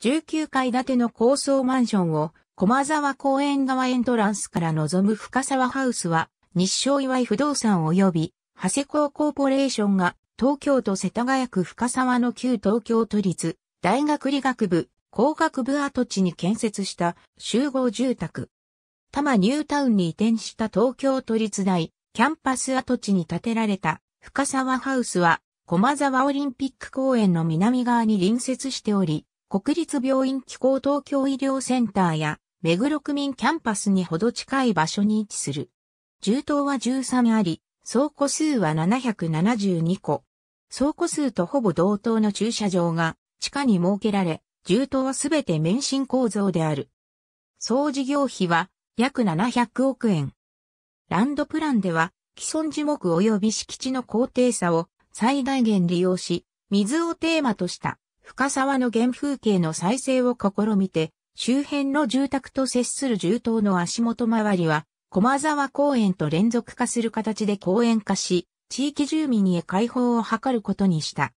19階建ての高層マンションを駒沢公園側エントランスから望む深沢ハウスは日照祝い不動産及び長谷港コーポレーションが東京都世田谷区深沢の旧東京都立大学理学部工学部跡地に建設した集合住宅。多摩ニュータウンに移転した東京都立大キャンパス跡地に建てられた深沢ハウスは駒沢オリンピック公園の南側に隣接しており、国立病院機構東京医療センターや、目黒区民キャンパスにほど近い場所に位置する。重棟は13あり、倉庫数は772個。倉庫数とほぼ同等の駐車場が地下に設けられ、重棟はすべて免震構造である。総事業費は約700億円。ランドプランでは既存樹木及び敷地の高低差を最大限利用し、水をテーマとした深沢の原風景の再生を試みて、周辺の住宅と接する住棟の足元周りは、駒沢公園と連続化する形で公園化し、地域住民へ開放を図ることにした。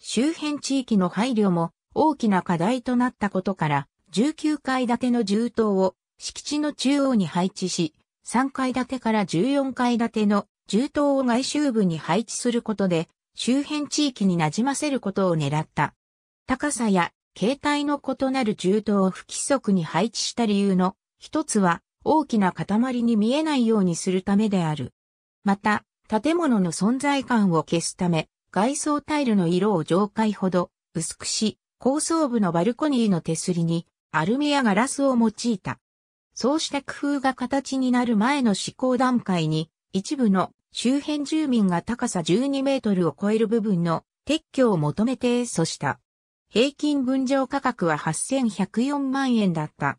周辺地域の配慮も大きな課題となったことから、19階建ての住棟を敷地の中央に配置し、3階建てから14階建ての住棟を外周部に配置することで、周辺地域に馴染ませることを狙った。高さや形態の異なる銃刀を不規則に配置した理由の一つは大きな塊に見えないようにするためである。また、建物の存在感を消すため、外装タイルの色を上階ほど薄くし、高層部のバルコニーの手すりにアルミやガラスを用いた。そうした工夫が形になる前の施工段階に、一部の周辺住民が高さ12メートルを超える部分の撤去を求めて提訴した。平均分譲価格は8104万円だった。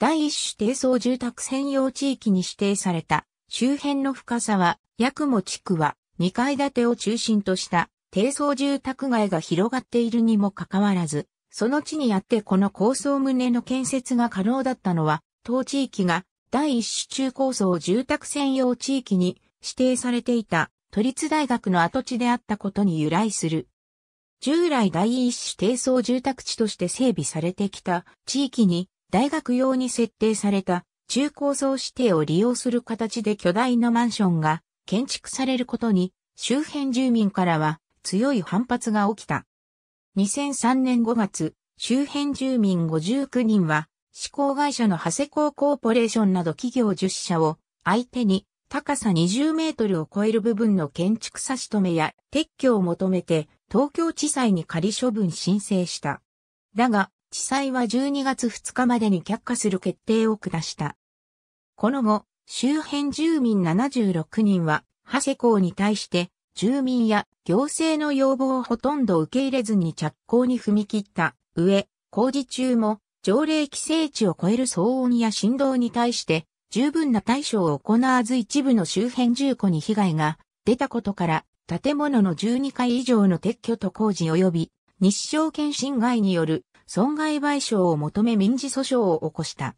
第一種低層住宅専用地域に指定された周辺の深さは、八雲地区は2階建てを中心とした低層住宅街が広がっているにもかかわらず、その地にあってこの高層棟の建設が可能だったのは、当地域が第一種中高層住宅専用地域に指定されていた都立大学の跡地であったことに由来する。従来第一子低層住宅地として整備されてきた地域に大学用に設定された中高層指定を利用する形で巨大なマンションが建築されることに周辺住民からは強い反発が起きた。2003年5月、周辺住民59人は、施工会社の長谷港コーポレーションなど企業10社を相手に高さ20メートルを超える部分の建築差し止めや撤去を求めて東京地裁に仮処分申請した。だが、地裁は12月2日までに却下する決定を下した。この後、周辺住民76人は、長谷港に対して、住民や行政の要望をほとんど受け入れずに着工に踏み切った上、工事中も条例規制値を超える騒音や振動に対して十分な対処を行わず一部の周辺住戸に被害が出たことから建物の12階以上の撤去と工事及び日照権侵害による損害賠償を求め民事訴訟を起こした。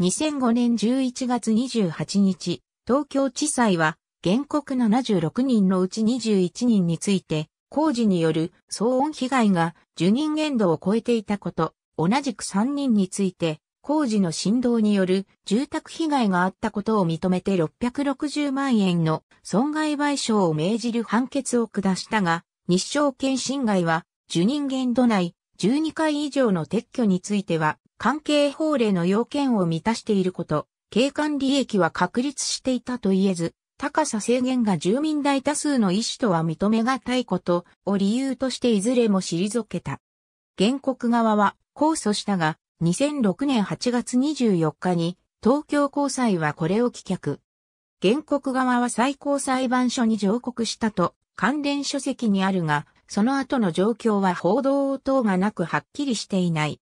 2005年11月28日、東京地裁は原告76人のうち21人について工事による騒音被害が受任限度を超えていたこと、同じく3人について工事の振動による住宅被害があったことを認めて660万円の損害賠償を命じる判決を下したが、日照権侵害は、受任限度内12回以上の撤去については、関係法令の要件を満たしていること、景観利益は確立していたと言えず、高さ制限が住民大多数の意思とは認めがたいことを理由としていずれも退けた。原告側は控訴したが、2006年8月24日に東京高裁はこれを棄却。原告側は最高裁判所に上告したと関連書籍にあるが、その後の状況は報道等がなくはっきりしていない。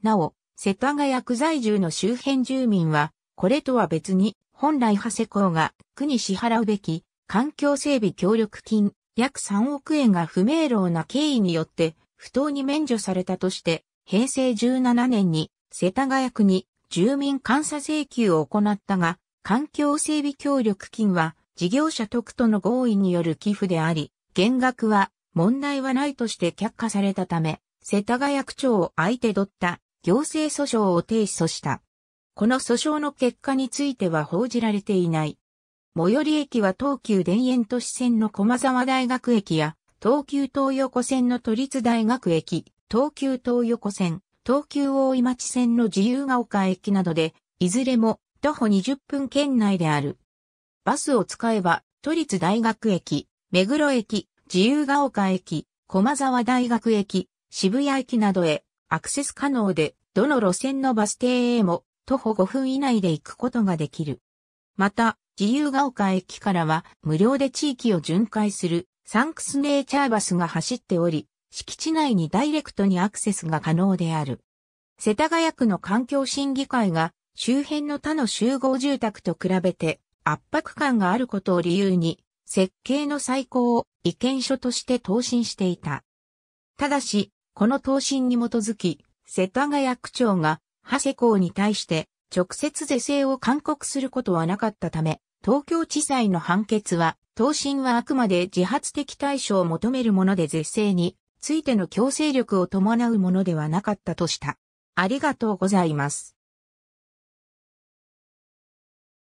なお、世田谷区在住の周辺住民は、これとは別に、本来長谷港が区に支払うべき環境整備協力金約3億円が不明朗な経緯によって不当に免除されたとして平成17年に世田谷区に住民監査請求を行ったが、環境整備協力金は事業者特との合意による寄付であり、減額は問題はないとして却下されたため、世田谷区長を相手取った行政訴訟を提出した。この訴訟の結果については報じられていない。最寄り駅は東急田園都市線の駒沢大学駅や東急東横線の都立大学駅、東急東横線、東急大井町線の自由が丘駅などで、いずれも徒歩20分圏内である。バスを使えば、都立大学駅、目黒駅、自由が丘駅、駒沢大学駅、渋谷駅などへアクセス可能で、どの路線のバス停へも徒歩5分以内で行くことができる。また、自由が丘駅からは無料で地域を巡回するサンクスネーチャーバスが走っており、敷地内にダイレクトにアクセスが可能である。世田谷区の環境審議会が周辺の他の集合住宅と比べて圧迫感があることを理由に設計の再考を意見書として答申していた。ただし、この答申に基づき、世田谷区長が、長谷港に対して直接是正を勧告することはなかったため、東京地裁の判決は、答申はあくまで自発的対処を求めるもので是正についての強制力を伴うものではなかったとした。ありがとうございます。